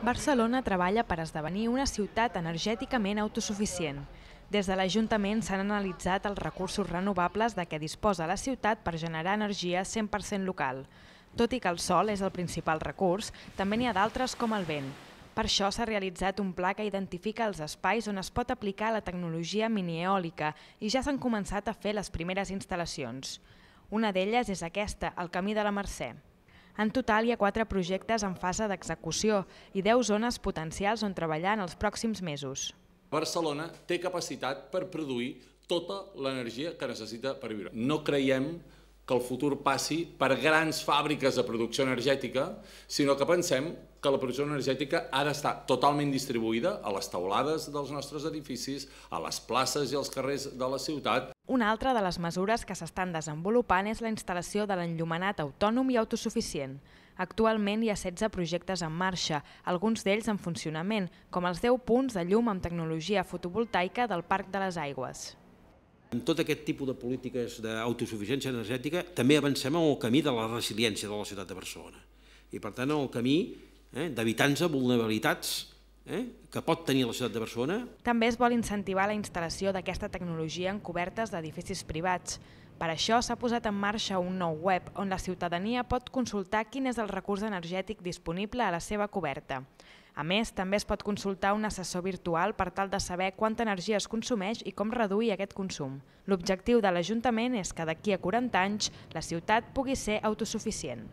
Barcelona treballa per esdevenir una ciutat energèticament autosuficient. Des de l'Ajuntament s'han analitzat els recursos renovables de què disposa la ciutat per generar energia 100% local. Tot i que el sol és el principal recurs, també n'hi ha d'altres com el vent. Per això s'ha realitzat un pla que identifica els espais on es pot aplicar la tecnologia minieòlica i ja s'han començat a fer les primeres instal·lacions. Una d'elles és aquesta, el Camí de la Mercè. En total hi ha quatre projectes en fase d'execució i 10 zones potencials on treballar en els pròxims mesos. Barcelona té capacitat per produir tota l'energia que necessita per viure. No creiem que que el futur passi per grans fàbriques de producció energètica, sinó que pensem que la producció energètica ha d'estar totalment distribuïda a les taulades dels nostres edificis, a les places i als carrers de la ciutat. Una altra de les mesures que s'estan desenvolupant és la instal·lació de l'enllumenat autònom i autosuficient. Actualment hi ha 16 projectes en marxa, alguns d'ells en funcionament, com els 10 punts de llum amb tecnologia fotovoltaica del Parc de les Aigües. Amb tot aquest tipus de polítiques d'autosuficiència energètica també avancem en el camí de la resiliència de la ciutat de Barcelona i per tant en el camí eh, de vulnerabilitats eh, que pot tenir la ciutat de Barcelona. També es vol incentivar la instal·lació d'aquesta tecnologia en cobertes d'edificis privats. Per això s'ha posat en marxa un nou web on la ciutadania pot consultar quin és el recurs energètic disponible a la seva coberta. A més, també es pot consultar un assessor virtual per tal de saber quanta energia es consumeix i com reduir aquest consum. L'objectiu de l'Ajuntament és que d'aquí a 40 anys la ciutat pugui ser autosuficient.